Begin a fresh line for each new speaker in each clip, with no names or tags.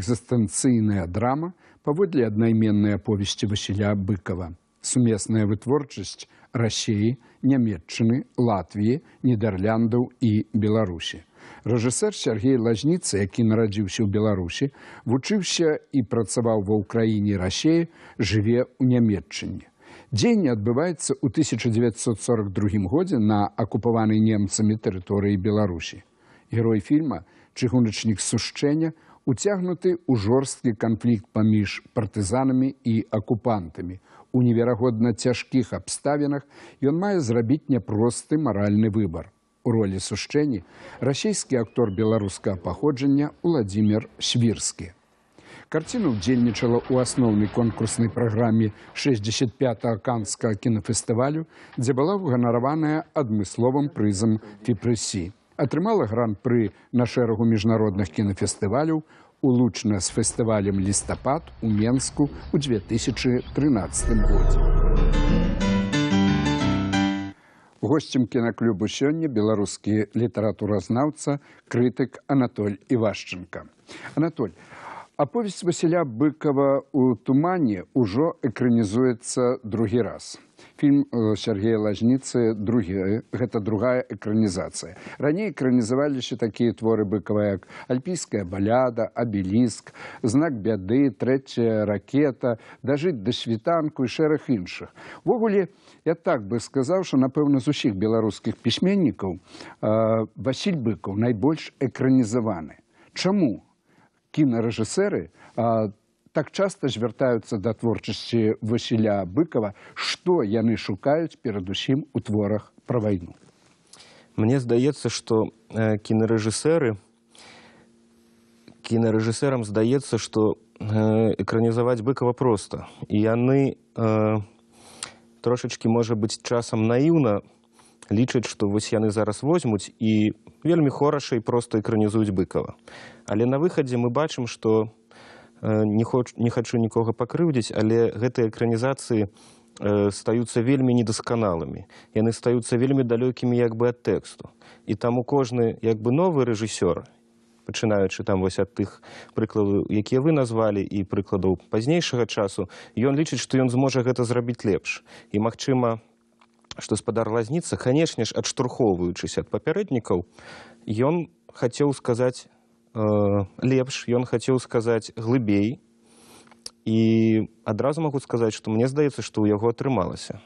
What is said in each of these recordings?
экзистэнцыйная драма паводле аднайменнай аповесці Васіля быкова сумесная вытворчасць рассеі нямметчыны латвіі нідарляндаў і беларусі рэжысэр сергей лазніца які нарадзіўся ў беларусі вучыўся і працаваў ва ўкраіне рассеі жыве ў нямметчыне дзеянне адбываецца ў тысяча девятьсот сорок другім годзе на акупаванай немцамі тэрыторыі беларусі герой фільма, чыгуначнік сушчэння, уцягнуты ў жорсткі канфлікт паміж партызанамі і акупантамі. У неверагодна цяжкіх абставінах ён мае зрабіць няпросты маральны выбар. У ролі сушчэнні расійскі актор беларускага паходжання Уладзімир Свірскі. Карціну ўдзельнічала ў асноўнай конкурснай праграме 65-го канцкага кінафестывалю, дзе была ўганараваная адмысловым прызам фіпрэсіі атрымала гран-пры на шэрагу міжнародных кінафестываляў, улучна з фестывалем лістапад у Менску ў 2013 годзе. Госцем кінаклубу сёння беларускі літаратуразнаўца крытык Анатоль Івашчынка. Анатоль, Аповесць Васіля быкава ў тумане ўжо экранізуецца другі раз. Фільм э, Сергея Лажніцы э, гэта другая экранізацыя. Раней экранізаваліся такія творы быкавыя, як альпійская баляда, абеліск, знак бяды, трэцяя ракета, дажыць да світанку і шэраг іншых. Увогуле я так бы сказаў, што напэўна, з усіх беларускіх пісьменнікаў э, Васіль быкаў найбольш экранізаваны. Чаму кінорэжысэры а, так часта звяртаюцца да творчасці Васіля быкова што яны шукаюць перадусім у творах пра вайну
Мне здаецца што э, кінорэжысэры кінорэжысэрам здаецца што э, экранізаваць быкова проста і яны э, трошачки можа быць часам наіўна лічаць што вось яны зараз возьмуць і вельмі хораша і проста экранізуюць быкава але на выхадзе мы бачым што э, не, хоч, не хачу нікога пакрыўдзіць але гэтыя экранізацыі э, стаюцца вельмі недасканалымі яны стаюцца вельмі далёкімі як бы ад тэксту і таму кожны як бы новы рэжысёр пачынаючы там вось ад тых прыкладаў якія вы назвалі і прыкладаў пазнейшага часу ён лічыць што ён зможа гэта зрабіць лепш і магчыма што спадар лазніца канешне ж адштурхоўваючыся ад папярэднікаў ён хацеў сказаць э, лепш ён хацеў сказаць глыбей і адразу
магу сказаць што мне здаецца што ў яго атрымалася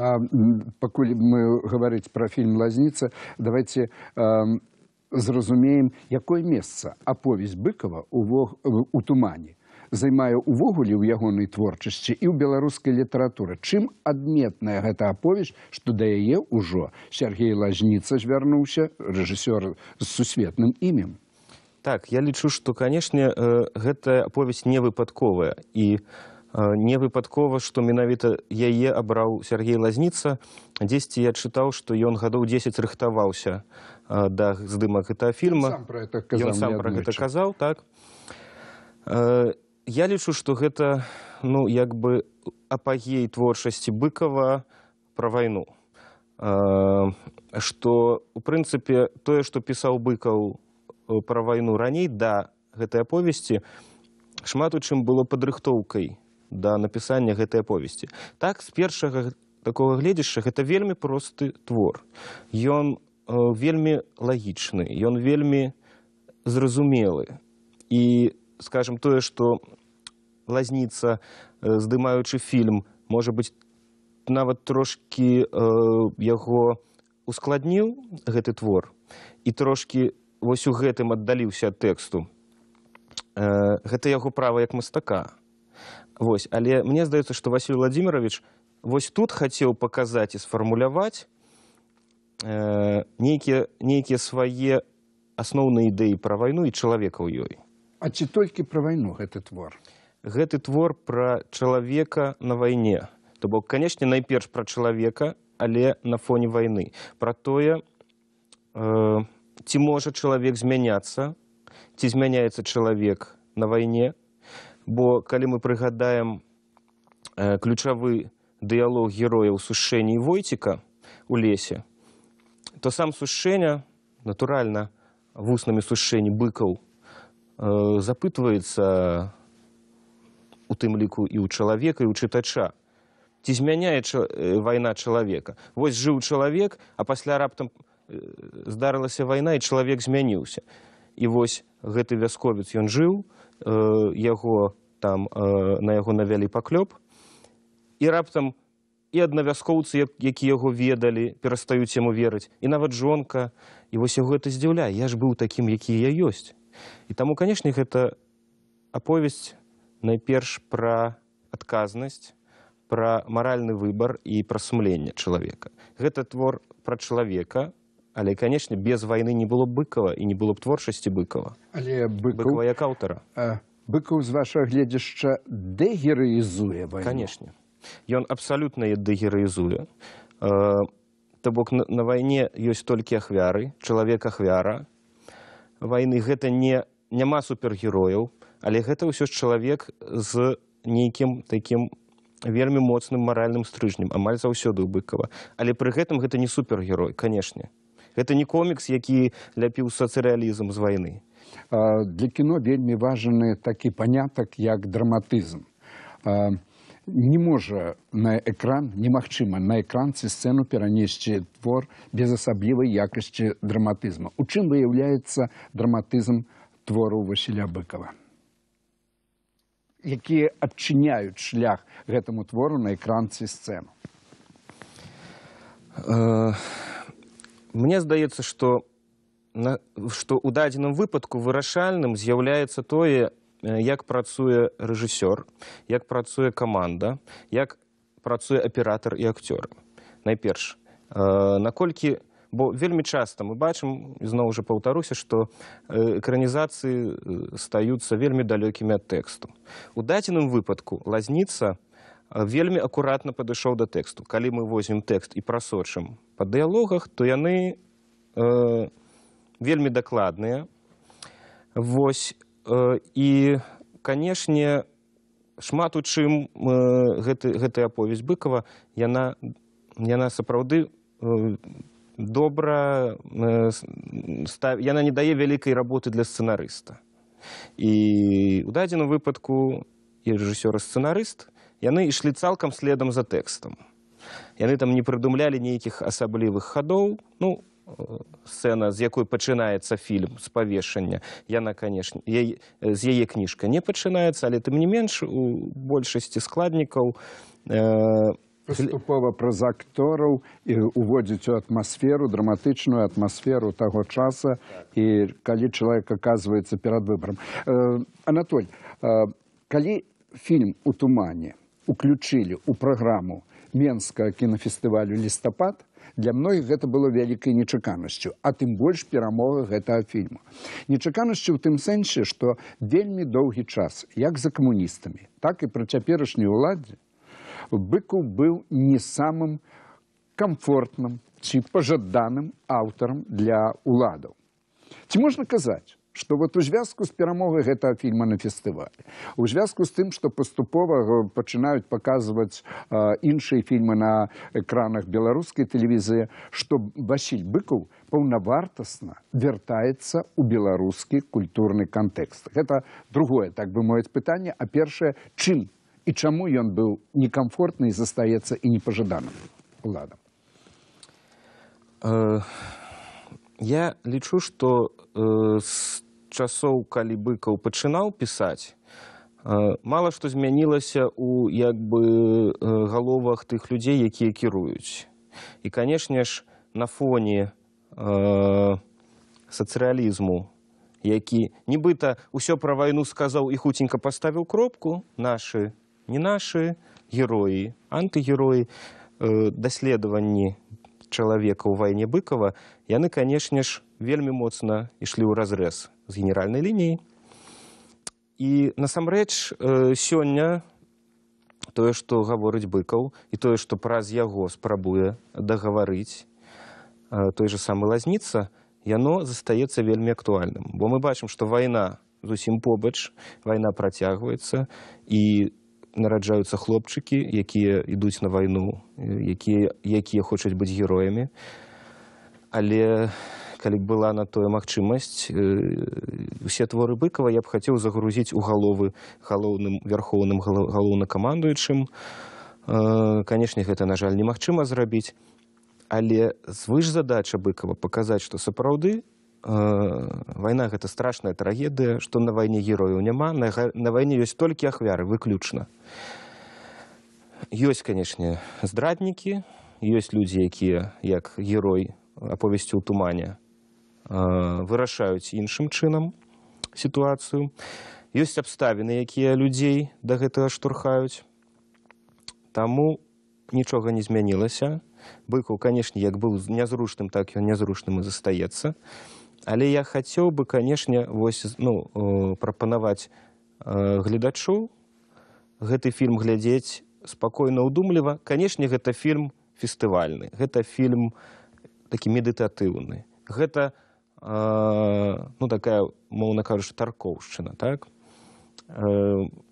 а пакуль мы гаварыць пра фільм лазніца давайте э, зразумеем якое месца аповесць быкова ў, вог... ў тумане займае ўвогуле ў ягонай творчасці і ў беларускай літаратуры чым адметная гэта аповесь што да яе ўжо сергей лазніца звярнуўся рэжысёр з сусветным імем так я лічу што канешне э, гэтая аповесь
не выпадковая і э, не выпадкова што менавіта яе абраў сергей лазніца дзесьці я чытаў што ён гадоў дзесяць рыхтаваўся э, да здымак гэтага фільма сам пра гэта казаў так я лічу што гэта ну як бы апагей творчасці быкова пра вайну што у прынцыпе тое што пісаў быкаў э, пра вайну раней да гэтай аповесці шмат у чым было падрыхтоўкай да напісання гэтай аповесці так з першага такога гледзяшча гэта вельмі просты твор ён э, вельмі лагічны ён вельмі зразумелы і скажем тое што лазніца здымаючы э, фільм можа быць нават трошкі э, яго ускладніў гэты твор і трошкі вось у гэтым аддаліўся ад тэксту э, гэта яго права як мастака вось але мне здаецца што васіль владимирович вось тут хацеў паказаць і сфармуляваць э, нейкія нейкія свае асноўныя ідэі пра вайну і чалавека ў ёй
а ці толькі пра вайну гэты твор
гэты твор пра чалавека на вайне то бок канешне найперш пра чалавека але на фоне вайны пра тое э, ці можа чалавек змяняцца ці змяняецца чалавек на вайне бо калі мы прыгадаем э, ключавы дыялог герояў сушэнні войціка у лесе то сам сушэння натуральна вуснымі сушэнні быкаў э, запытваецца на у тым ліку і ў чалавека і ў чытача ці змяняе ча... Э, вайна чалавека вось жыў чалавек а пасля раптам э, здарылася вайна і чалавек змяніўся і вось гэты вясковец ён жыў э, яго там э, на яго навялі паклёп і раптам і аднавяскоўцы які яго ведалі перастаюць яму верыць і нават жонка і вось у гэта здзіўляе я ж быў такім які я ёсць і таму канешне гэта аповесць найперш пра адказнасць пра маральны выбар і пра сумленне чалавека гэта твор пра чалавека але канечне без вайны не было быкава і не было б творчасці быкава
але быкова быкаў... як аўтара быкаў з вашага гледзяшча дэгерызуе канешне
ён абсалютна дэгерызуе э, то бок на, на вайне ёсць толькі ахвяры чалавек ахвяра вайны гэта не няма супергерояў але гэта ўсё ж чалавек з нейкім такім вельмі моцным маральным стрыжнем амаль заўсёды ў быкава але пры гэтым гэта не супергерой канешне гэта не комікс які ляпіў
сацыялізм з вайны для кіно вельмі важны такі панятак як драматызм не можа на экран немагчыма на экранцы сцэну перанесці твор без асаблівай якасці драматызма у чым выяўляецца драматызм твору васіля быкова якія адчыняюць шлях гэтаму твору на экранцы сцэну э, мне здаецца што што
ў дадзеным выпадку вырашальным з'яўляецца тое э, як працуе рэжысёр як працуе каманда як працуе аператор і акцёр найперш э, наколькі Бо вельмі часта мы бачым, ізноў уже паўтаруся, што экранізацыі стаюцца вельмі далёкімі ад тэксту. У дадзеным выпадку лазніца вельмі акуратна падышоў да тэксту. Калі мы возьмем тэкст і прасочым па дыялогах, то яны э, вельмі дакладныя. Вось э, і, канешне, шмат у чым э, гэтая гэты аповесць быкава яна, яна сапраўды добра яна э, не дае вялікай работы для сцэнарыста і у дадзеным выпадку і рэжысёры сцэнарыст яны ішлі цалкам следам за тэкстам яны там не прыдумлялі нейкіх асаблівых хадоў ну э, сцена з якой пачынаецца фільм з павешання яна канешне я, з э, яе кніжка не пачынаецца але тым не
менш у большасці складнікаў э, паступова праз актораў і уводзіць у атмасферу драматычную атмасферу таго часа і калі чалавек аказваецца перад выбарам э, анатоль э, калі фільм у тумане уключылі у праграму менска кінафестывалю лістапад для многіх гэта было вялікай нечаканасцю а тым больш перамога гэтага фільму нечаканасцю ў тым сэнсе што вельмі доўгі час як за камуністамі так і пра цяперашнюю ўладзе Быков был не самым комфортным, чи пожаданным автором для уладов. Чи можно сказать, что вот у связку с перемогой этого фильма на фестивале, у связку с тем, что поступово начинают показывать иншие фильмы на экранах белорусской телевизии, что Василь Быков полновартостно вертается у белорусский культурный контекст. Это другое, так бы мое питание. А первое, чем і чаму ён быў некамфортны і застаецца і непажаданым уладам
э, я лічу што э, з часоў калі быкаў пачынаў пісаць э, мала што змянілася у як бы галовах тых людзей якія кіруюць і канешне ж на фоне сацыялізму які нібыта ўсё пра вайну сказаў і хуценька паставіў кропку нашы не наши герои, антигерои э, доследований человека у войне Быкова, и они, конечно же, вельми моцно и шли у разрез с генеральной линией. И на самом речь э, сегодня то, что говорит Быков, и то, что праз его спробуя договорить э, той же самой Лазница, и оно застается вельми актуальным. Бо мы бачим, что война зусим побач, война протягивается, и нараджаюцца хлопчыкі, якія ідуць на вайну, якія, якія хочуць быць героямі. Але калі б была на тое магчымасць, э, усе творы быкава я б хацеў загрузіць у галовы галоўным вярхоўным галоўнакамандуючым. Э, Каешне, гэта, на жаль, немагчыма зрабіць. Але звыш задача быкава паказаць, што сапраўды Э, вайна гэта страшная трагедыя што на вайне герояў няма на, на вайне ёсць толькі ахвяры выключна ёсць канешне здраднікі ёсць людзі якія як герой аповесці ў тумане э, вырашаюць іншым чынам сітуацыю ёсць абставіны якія людзей да гэтага штурхаюць таму нічога не змянілася быкаў канешне як быў нязручным так ён нязручным і застаецца і але я хацеў бы канешне ну, э, прапанаваць э, гледачу гэты фільм глядзець спакойна ўдумліва канешне гэта фільм фестывальны гэта фільм такі медытатыўны гэта э, ну такая моўна кажуш таркоўшчына так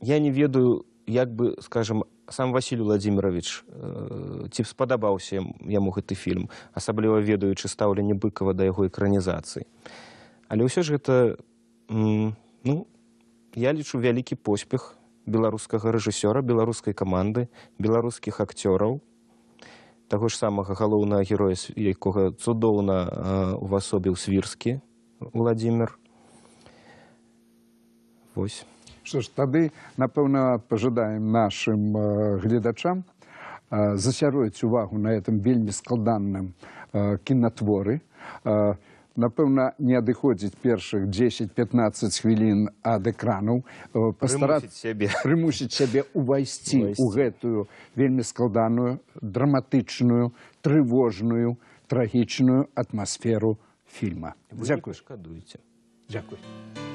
я не ведаю як бы скажем сам Васілю Владимирович ці э, спадабаўся яму гэты фільм, асабліва ведаючы стаўленне быкава да яго экранізацыі. Але ўсё ж гэта ну, я лічу вялікі поспех беларускага рэжысёра беларускай каманды беларускіх акцёраў таго ж самага галоўнага героя якога цудоўна э, увасобіў свірскі
владимир вось. Што ж тады напэўна пажадаем нашым э, гледачам э, засяроіць увагу на гэтым вельмі складаным э, кінатворы. Напэўна, не адыходзіць першых 10-15 хвілін ад экранаў, пастараць прымусіць сябе ўвайсці ў гэтую вельмі складаную, драматычную, трывожную, трагічную атмасферу фільма.
Дзякую, шкадуеце. Дзякуй. Шкадуйте. Дзякуй.